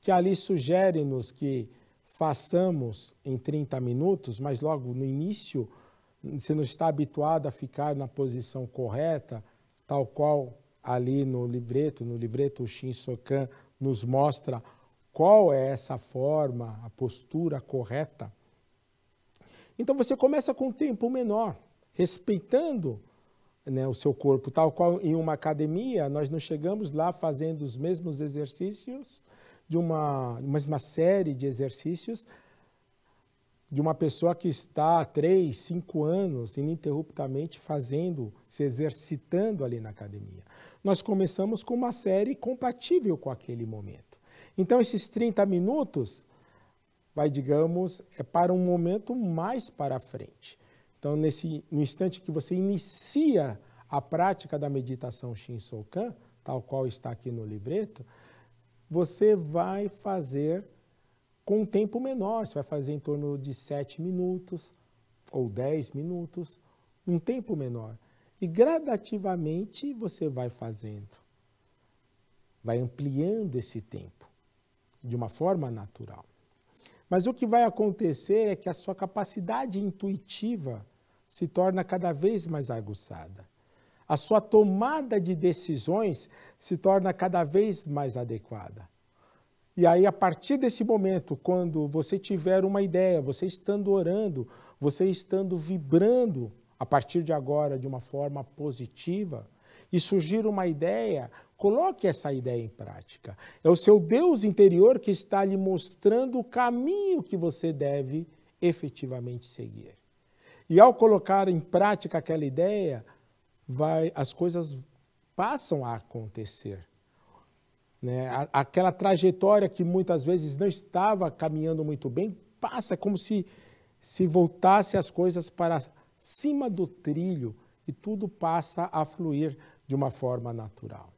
[SPEAKER 2] que ali sugere-nos que façamos em 30 minutos, mas logo no início se não está habituado a ficar na posição correta, tal qual ali no livreto, no livreto Shin Sokan nos mostra qual é essa forma, a postura correta? Então você começa com um tempo menor, respeitando né, o seu corpo, tal qual em uma academia, nós não chegamos lá fazendo os mesmos exercícios, de uma, uma série de exercícios, de uma pessoa que está há três, cinco anos ininterruptamente fazendo, se exercitando ali na academia. Nós começamos com uma série compatível com aquele momento. Então, esses 30 minutos, vai, digamos, é para um momento mais para frente. Então, nesse, no instante que você inicia a prática da meditação Shinsokan, tal qual está aqui no livreto, você vai fazer com um tempo menor, você vai fazer em torno de 7 minutos ou 10 minutos, um tempo menor. E gradativamente você vai fazendo, vai ampliando esse tempo de uma forma natural. Mas o que vai acontecer é que a sua capacidade intuitiva se torna cada vez mais aguçada. A sua tomada de decisões se torna cada vez mais adequada. E aí, a partir desse momento, quando você tiver uma ideia, você estando orando, você estando vibrando a partir de agora de uma forma positiva, e surgir uma ideia, Coloque essa ideia em prática. É o seu Deus interior que está lhe mostrando o caminho que você deve efetivamente seguir. E ao colocar em prática aquela ideia, vai, as coisas passam a acontecer. Né? Aquela trajetória que muitas vezes não estava caminhando muito bem, passa é como se se voltasse as coisas para cima do trilho e tudo passa a fluir de uma forma natural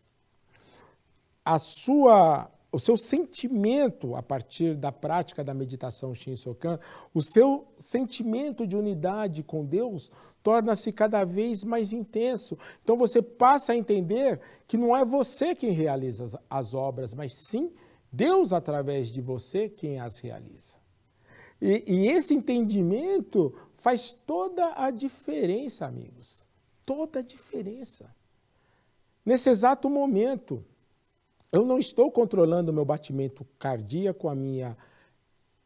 [SPEAKER 2] a sua o seu sentimento a partir da prática da meditação Shinsokan, o seu sentimento de unidade com Deus torna-se cada vez mais intenso. Então você passa a entender que não é você quem realiza as obras, mas sim Deus através de você quem as realiza. E, e esse entendimento faz toda a diferença, amigos. Toda a diferença. Nesse exato momento, eu não estou controlando o meu batimento cardíaco, a minha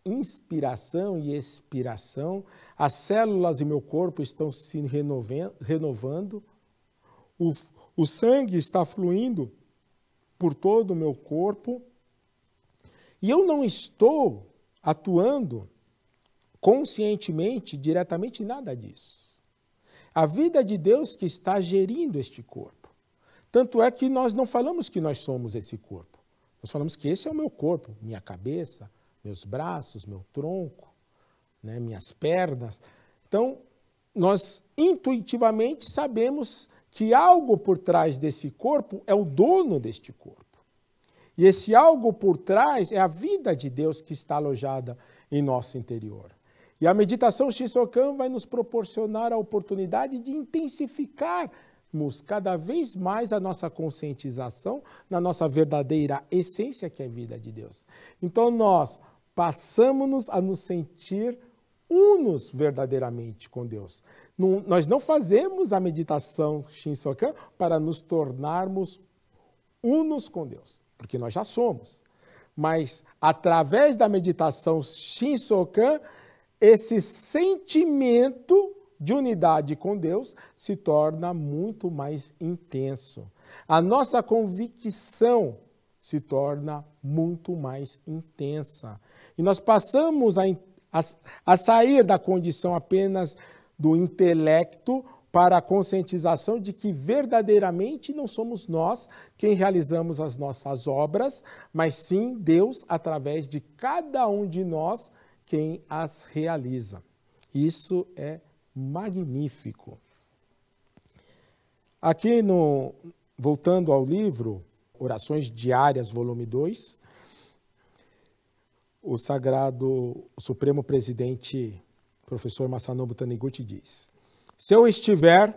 [SPEAKER 2] inspiração e expiração, as células do meu corpo estão se renovando, o, o sangue está fluindo por todo o meu corpo, e eu não estou atuando conscientemente, diretamente, nada disso. A vida de Deus que está gerindo este corpo. Tanto é que nós não falamos que nós somos esse corpo. Nós falamos que esse é o meu corpo, minha cabeça, meus braços, meu tronco, né, minhas pernas. Então, nós intuitivamente sabemos que algo por trás desse corpo é o dono deste corpo. E esse algo por trás é a vida de Deus que está alojada em nosso interior. E a meditação Shisokan vai nos proporcionar a oportunidade de intensificar cada vez mais a nossa conscientização na nossa verdadeira essência, que é a vida de Deus. Então nós passamos a nos sentir unos verdadeiramente com Deus. Não, nós não fazemos a meditação Shinsokan para nos tornarmos unos com Deus, porque nós já somos. Mas através da meditação Shinsokan, esse sentimento de unidade com Deus se torna muito mais intenso. A nossa convicção se torna muito mais intensa. E nós passamos a, a, a sair da condição apenas do intelecto para a conscientização de que verdadeiramente não somos nós quem realizamos as nossas obras, mas sim Deus, através de cada um de nós, quem as realiza. Isso é magnífico. Aqui no voltando ao livro Orações Diárias, volume 2, o sagrado o Supremo Presidente professor Masanobu Taniguchi diz: Se eu estiver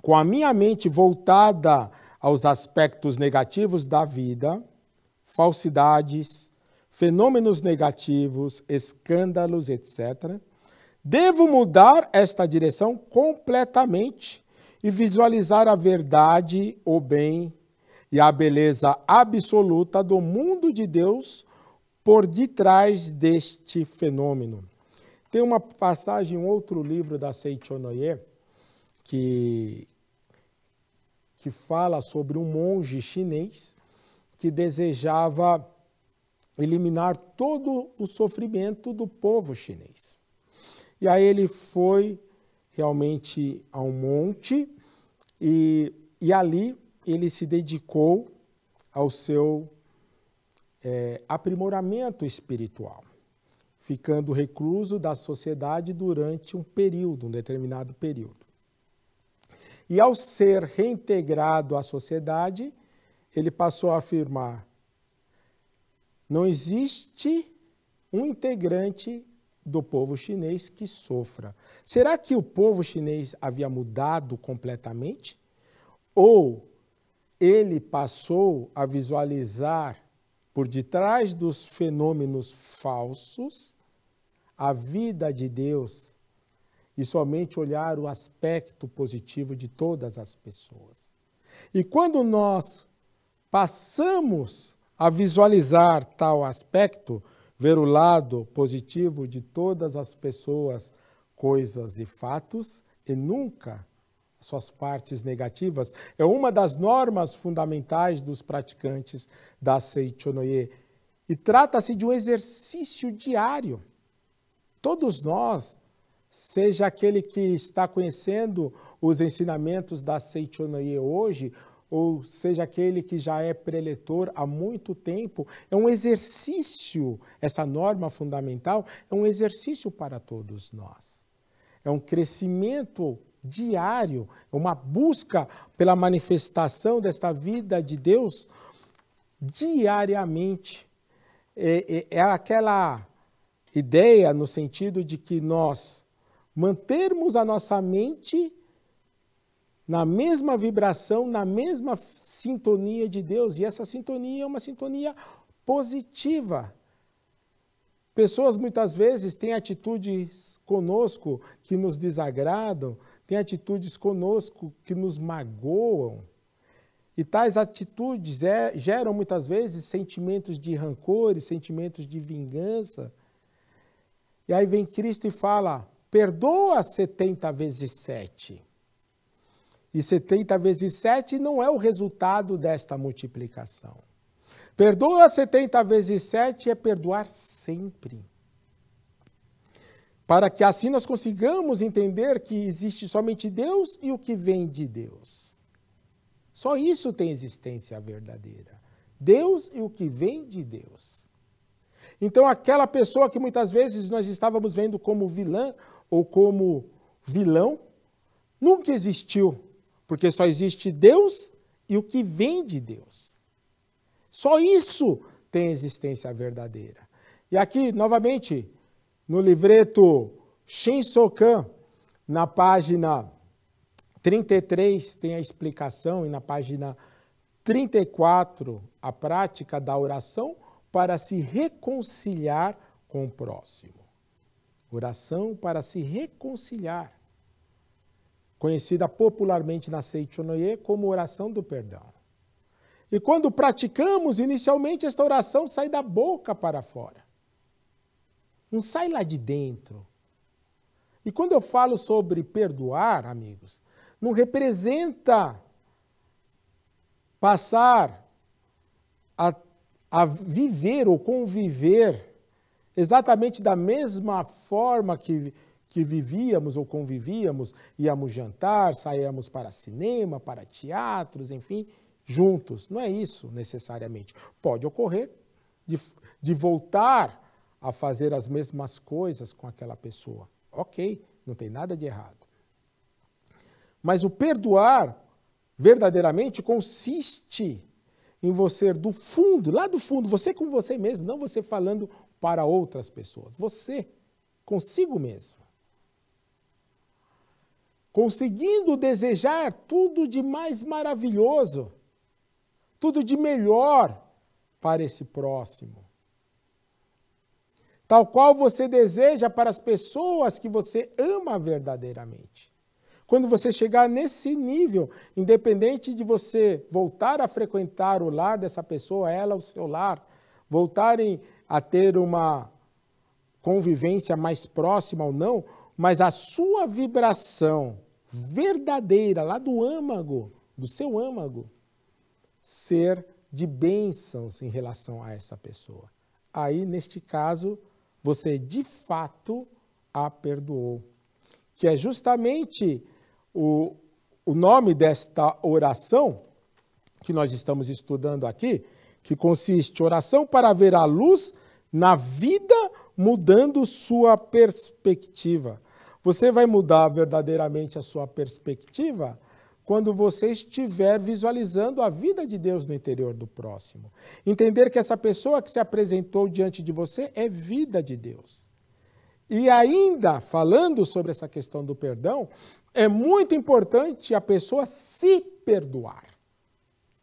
[SPEAKER 2] com a minha mente voltada aos aspectos negativos da vida, falsidades, fenômenos negativos, escândalos, etc., Devo mudar esta direção completamente e visualizar a verdade, o bem e a beleza absoluta do mundo de Deus por detrás deste fenômeno. Tem uma passagem, em outro livro da Seichonoye, que, que fala sobre um monge chinês que desejava eliminar todo o sofrimento do povo chinês. E aí ele foi realmente a um monte e, e ali ele se dedicou ao seu é, aprimoramento espiritual, ficando recluso da sociedade durante um período, um determinado período. E ao ser reintegrado à sociedade, ele passou a afirmar: não existe um integrante do povo chinês que sofra. Será que o povo chinês havia mudado completamente? Ou ele passou a visualizar por detrás dos fenômenos falsos a vida de Deus e somente olhar o aspecto positivo de todas as pessoas? E quando nós passamos a visualizar tal aspecto, ver o lado positivo de todas as pessoas, coisas e fatos e nunca suas partes negativas. É uma das normas fundamentais dos praticantes da Seichonoye. E trata-se de um exercício diário. Todos nós, seja aquele que está conhecendo os ensinamentos da Seichonoye hoje, ou seja, aquele que já é preletor há muito tempo, é um exercício, essa norma fundamental é um exercício para todos nós. É um crescimento diário, é uma busca pela manifestação desta vida de Deus diariamente. É, é, é aquela ideia no sentido de que nós mantermos a nossa mente na mesma vibração, na mesma sintonia de Deus, e essa sintonia é uma sintonia positiva. Pessoas muitas vezes têm atitudes conosco que nos desagradam, têm atitudes conosco que nos magoam. E tais atitudes é, geram muitas vezes sentimentos de rancor, sentimentos de vingança. E aí vem Cristo e fala: perdoa 70 vezes 7. E 70 vezes 7 não é o resultado desta multiplicação. Perdoa 70 vezes 7 é perdoar sempre. Para que assim nós consigamos entender que existe somente Deus e o que vem de Deus. Só isso tem existência verdadeira. Deus e o que vem de Deus. Então, aquela pessoa que muitas vezes nós estávamos vendo como vilã ou como vilão, nunca existiu porque só existe Deus e o que vem de Deus. Só isso tem existência verdadeira. E aqui, novamente, no livreto Shinsokan, na página 33 tem a explicação e na página 34 a prática da oração para se reconciliar com o próximo. Oração para se reconciliar conhecida popularmente na Seichonoye como oração do perdão. E quando praticamos, inicialmente esta oração sai da boca para fora. Não sai lá de dentro. E quando eu falo sobre perdoar, amigos, não representa passar a, a viver ou conviver exatamente da mesma forma que que vivíamos ou convivíamos, íamos jantar, saíamos para cinema, para teatros, enfim, juntos. Não é isso necessariamente. Pode ocorrer de, de voltar a fazer as mesmas coisas com aquela pessoa. Ok, não tem nada de errado. Mas o perdoar verdadeiramente consiste em você do fundo, lá do fundo, você com você mesmo, não você falando para outras pessoas, você consigo mesmo conseguindo desejar tudo de mais maravilhoso, tudo de melhor para esse próximo. Tal qual você deseja para as pessoas que você ama verdadeiramente. Quando você chegar nesse nível, independente de você voltar a frequentar o lar dessa pessoa, ela, o seu lar, voltarem a ter uma convivência mais próxima ou não, mas a sua vibração verdadeira, lá do âmago, do seu âmago, ser de bênçãos em relação a essa pessoa. Aí, neste caso, você de fato a perdoou. Que é justamente o, o nome desta oração que nós estamos estudando aqui, que consiste oração para ver a luz na vida mudando sua perspectiva. Você vai mudar verdadeiramente a sua perspectiva quando você estiver visualizando a vida de Deus no interior do próximo. Entender que essa pessoa que se apresentou diante de você é vida de Deus. E ainda, falando sobre essa questão do perdão, é muito importante a pessoa se perdoar.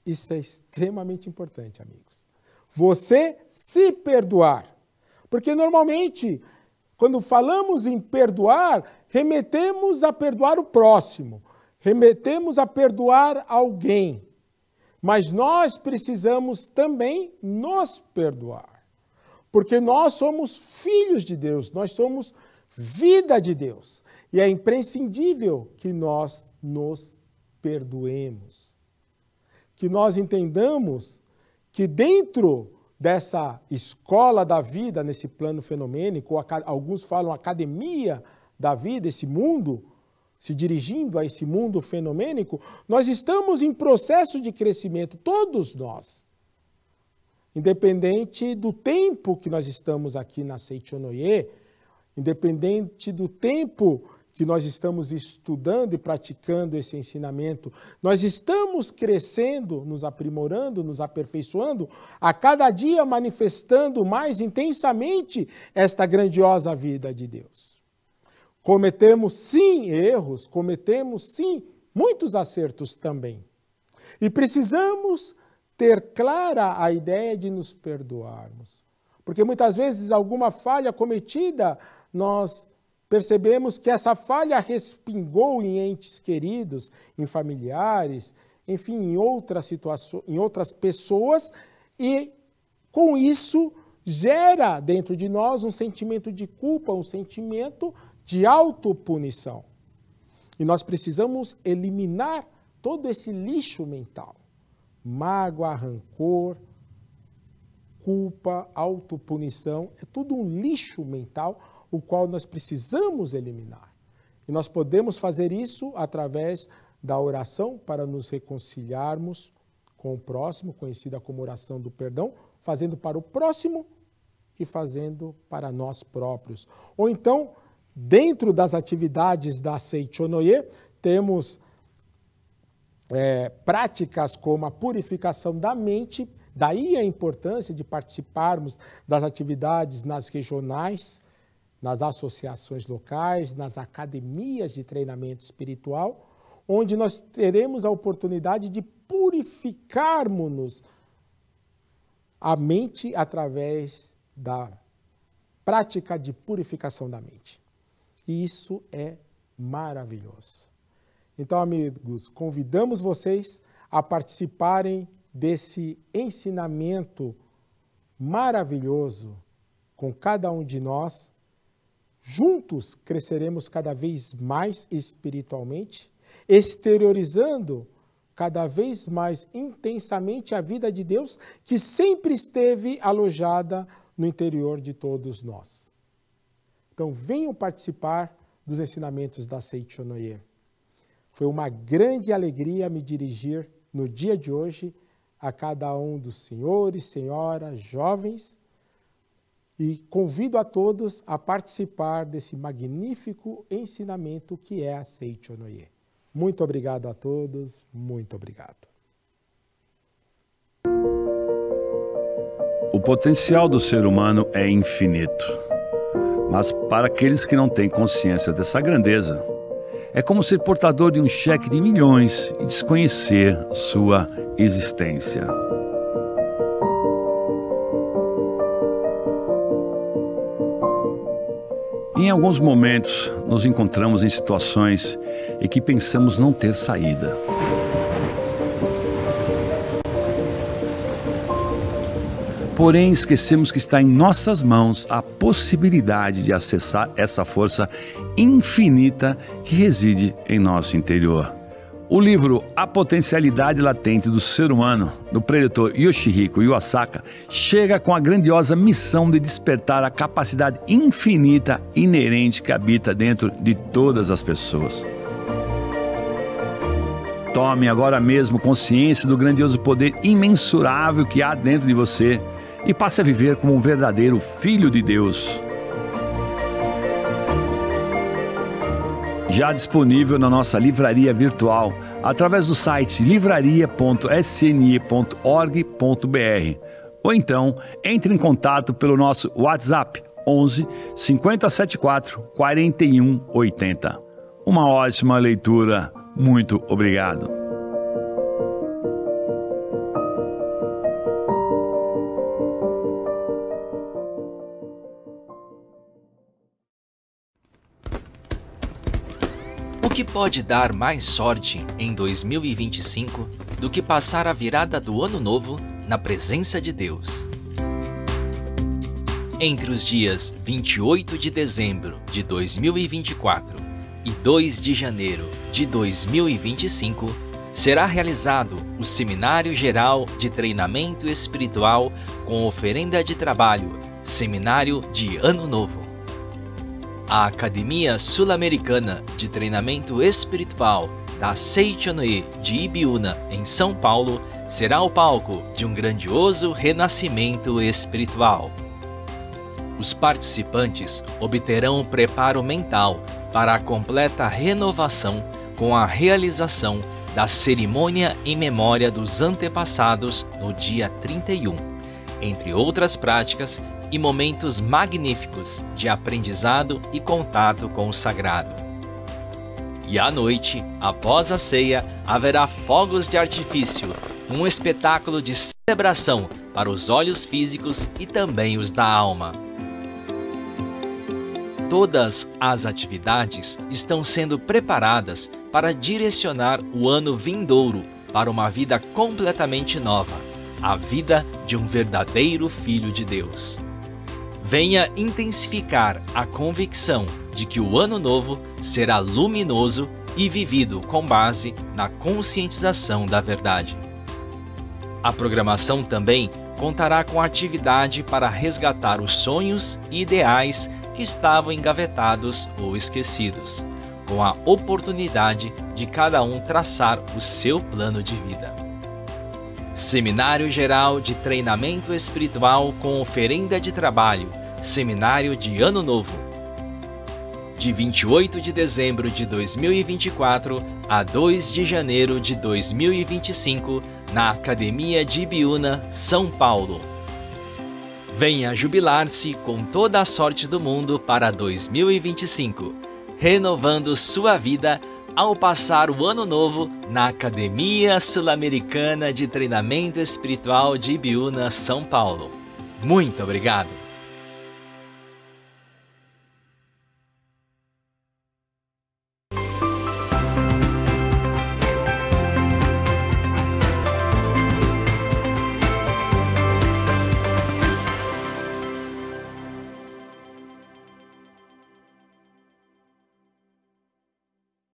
[SPEAKER 2] Isso é extremamente importante, amigos. Você se perdoar. Porque normalmente quando falamos em perdoar, remetemos a perdoar o próximo, remetemos a perdoar alguém. Mas nós precisamos também nos perdoar, porque nós somos filhos de Deus, nós somos vida de Deus. E é imprescindível que nós nos perdoemos, que nós entendamos que dentro dessa escola da vida nesse plano fenomênico, alguns falam academia da vida, esse mundo, se dirigindo a esse mundo fenomênico, nós estamos em processo de crescimento, todos nós. Independente do tempo que nós estamos aqui na Seichonoye, independente do tempo que nós estamos estudando e praticando esse ensinamento, nós estamos crescendo, nos aprimorando, nos aperfeiçoando, a cada dia manifestando mais intensamente esta grandiosa vida de Deus. Cometemos sim erros, cometemos sim muitos acertos também. E precisamos ter clara a ideia de nos perdoarmos. Porque muitas vezes alguma falha cometida nós percebemos que essa falha respingou em entes queridos, em familiares, enfim, em outras situações, em outras pessoas e com isso gera dentro de nós um sentimento de culpa, um sentimento de autopunição. E nós precisamos eliminar todo esse lixo mental. Mágoa, rancor, culpa, autopunição, é tudo um lixo mental o qual nós precisamos eliminar. E nós podemos fazer isso através da oração para nos reconciliarmos com o próximo, conhecida como oração do perdão, fazendo para o próximo e fazendo para nós próprios. Ou então, dentro das atividades da Seichonoye, temos é, práticas como a purificação da mente, daí a importância de participarmos das atividades nas regionais, nas associações locais, nas academias de treinamento espiritual, onde nós teremos a oportunidade de purificarmos-nos a mente através da prática de purificação da mente. E isso é maravilhoso. Então, amigos, convidamos vocês a participarem desse ensinamento maravilhoso com cada um de nós Juntos cresceremos cada vez mais espiritualmente, exteriorizando cada vez mais intensamente a vida de Deus que sempre esteve alojada no interior de todos nós. Então, venham participar dos ensinamentos da Seichonoye. Foi uma grande alegria me dirigir no dia de hoje a cada um dos senhores, senhoras, jovens e convido a todos a participar desse magnífico ensinamento que é a Seicho Noye. Muito obrigado a todos, muito obrigado.
[SPEAKER 3] O potencial do ser humano é infinito, mas para aqueles que não têm consciência dessa grandeza, é como ser portador de um cheque de milhões e desconhecer sua existência. Em alguns momentos, nos encontramos em situações em que pensamos não ter saída. Porém, esquecemos que está em nossas mãos a possibilidade de acessar essa força infinita que reside em nosso interior. O livro A Potencialidade Latente do Ser Humano, do preletor Yoshihiko Iwasaka, chega com a grandiosa missão de despertar a capacidade infinita inerente que habita dentro de todas as pessoas. Tome agora mesmo consciência do grandioso poder imensurável que há dentro de você e passe a viver como um verdadeiro filho de Deus. já disponível na nossa livraria virtual através do site livraria.sne.org.br ou então entre em contato pelo nosso WhatsApp 11 5074 4180. Uma ótima leitura, muito obrigado.
[SPEAKER 4] pode dar mais sorte em 2025 do que passar a virada do ano novo na presença de Deus? Entre os dias 28 de dezembro de 2024 e 2 de janeiro de 2025, será realizado o Seminário Geral de Treinamento Espiritual com oferenda de trabalho, Seminário de Ano Novo a Academia Sul-Americana de Treinamento Espiritual da Seichanoe de Ibiúna, em São Paulo, será o palco de um grandioso renascimento espiritual. Os participantes obterão o preparo mental para a completa renovação com a realização da cerimônia em memória dos antepassados no dia 31. Entre outras práticas, e momentos magníficos de aprendizado e contato com o sagrado. E à noite, após a ceia, haverá fogos de artifício, um espetáculo de celebração para os olhos físicos e também os da alma. Todas as atividades estão sendo preparadas para direcionar o ano vindouro para uma vida completamente nova, a vida de um verdadeiro filho de Deus venha intensificar a convicção de que o ano novo será luminoso e vivido com base na conscientização da verdade. A programação também contará com atividade para resgatar os sonhos e ideais que estavam engavetados ou esquecidos, com a oportunidade de cada um traçar o seu plano de vida. Seminário Geral de Treinamento Espiritual com Oferenda de Trabalho Seminário de Ano Novo. De 28 de dezembro de 2024 a 2 de janeiro de 2025, na Academia de Ibiúna, São Paulo. Venha jubilar-se com toda a sorte do mundo para 2025, renovando sua vida ao passar o ano novo na Academia Sul-Americana de Treinamento Espiritual de Ibiúna, São Paulo. Muito obrigado!